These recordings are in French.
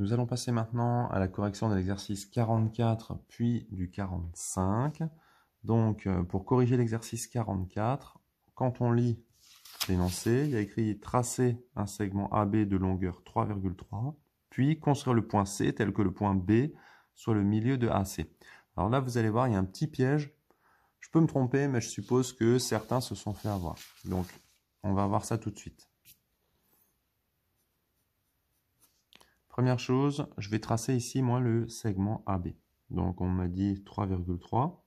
Nous allons passer maintenant à la correction de l'exercice 44 puis du 45. Donc euh, pour corriger l'exercice 44, quand on lit l'énoncé, il y a écrit tracer un segment AB de longueur 3,3, puis construire le point C tel que le point B soit le milieu de AC. Alors là, vous allez voir, il y a un petit piège. Je peux me tromper, mais je suppose que certains se sont fait avoir. Donc, on va voir ça tout de suite. Première chose, je vais tracer ici, moi, le segment AB. Donc, on m'a dit 3,3.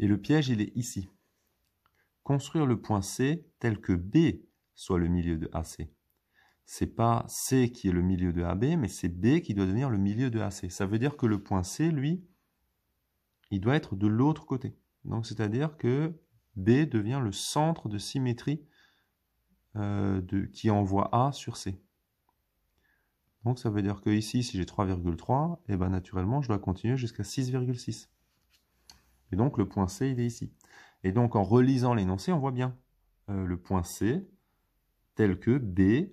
Et le piège, il est ici. Construire le point C tel que B soit le milieu de AC. C'est pas C qui est le milieu de AB, mais c'est B qui doit devenir le milieu de AC. Ça veut dire que le point C, lui, il doit être de l'autre côté. Donc, c'est-à-dire que B devient le centre de symétrie euh, de, qui envoie A sur C. Donc ça veut dire que ici, si j'ai 3,3, et eh ben naturellement, je dois continuer jusqu'à 6,6. Et donc le point C, il est ici. Et donc en relisant l'énoncé, on voit bien euh, le point C tel que B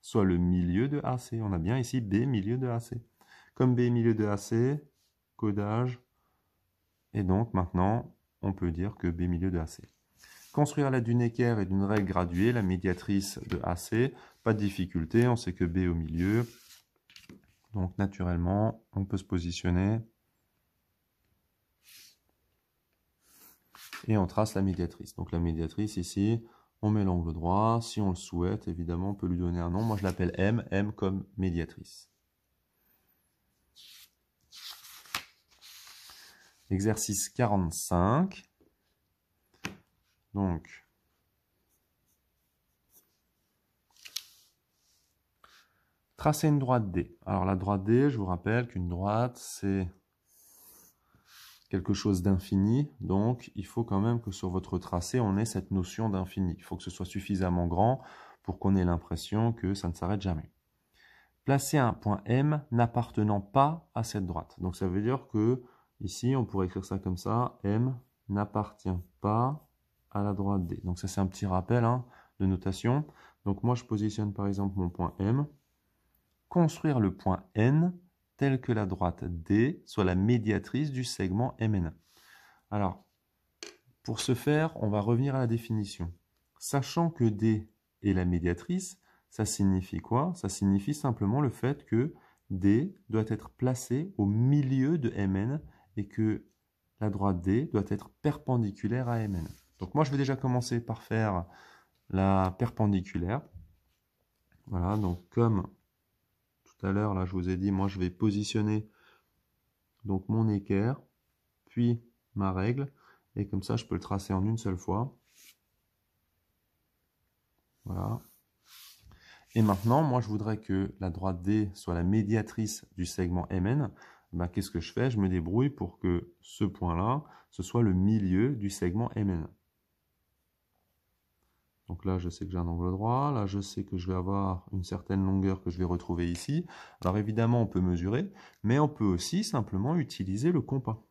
soit le milieu de AC. On a bien ici B milieu de AC. Comme B milieu de AC, codage. Et donc maintenant, on peut dire que B milieu de AC. Construire la d'une équerre et d'une règle graduée, la médiatrice de AC, pas de difficulté, on sait que B au milieu. Donc naturellement, on peut se positionner. Et on trace la médiatrice. Donc la médiatrice ici, on met l'angle droit. Si on le souhaite, évidemment, on peut lui donner un nom. Moi, je l'appelle M, M comme médiatrice. Exercice 45. Donc, tracer une droite D. Alors la droite D, je vous rappelle qu'une droite, c'est quelque chose d'infini, donc il faut quand même que sur votre tracé, on ait cette notion d'infini. Il faut que ce soit suffisamment grand pour qu'on ait l'impression que ça ne s'arrête jamais. Placer un point M n'appartenant pas à cette droite. Donc ça veut dire que Ici, on pourrait écrire ça comme ça. M n'appartient pas à la droite D. Donc ça, c'est un petit rappel hein, de notation. Donc moi, je positionne par exemple mon point M. Construire le point N tel que la droite D soit la médiatrice du segment MN. Alors, pour ce faire, on va revenir à la définition. Sachant que D est la médiatrice, ça signifie quoi Ça signifie simplement le fait que D doit être placé au milieu de MN et que la droite D doit être perpendiculaire à MN. Donc moi, je vais déjà commencer par faire la perpendiculaire. Voilà, donc comme tout à l'heure, là, je vous ai dit, moi, je vais positionner donc mon équerre, puis ma règle, et comme ça, je peux le tracer en une seule fois. Voilà. Et maintenant, moi, je voudrais que la droite D soit la médiatrice du segment MN. Bah, qu'est-ce que je fais Je me débrouille pour que ce point-là, ce soit le milieu du segment MN1. Donc là, je sais que j'ai un angle droit. Là, je sais que je vais avoir une certaine longueur que je vais retrouver ici. Alors évidemment, on peut mesurer, mais on peut aussi simplement utiliser le compas.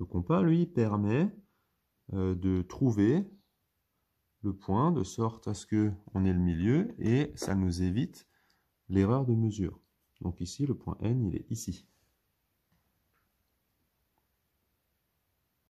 Le compas, lui, permet euh, de trouver le point de sorte à ce qu'on ait le milieu et ça nous évite l'erreur de mesure. Donc ici, le point N, il est ici.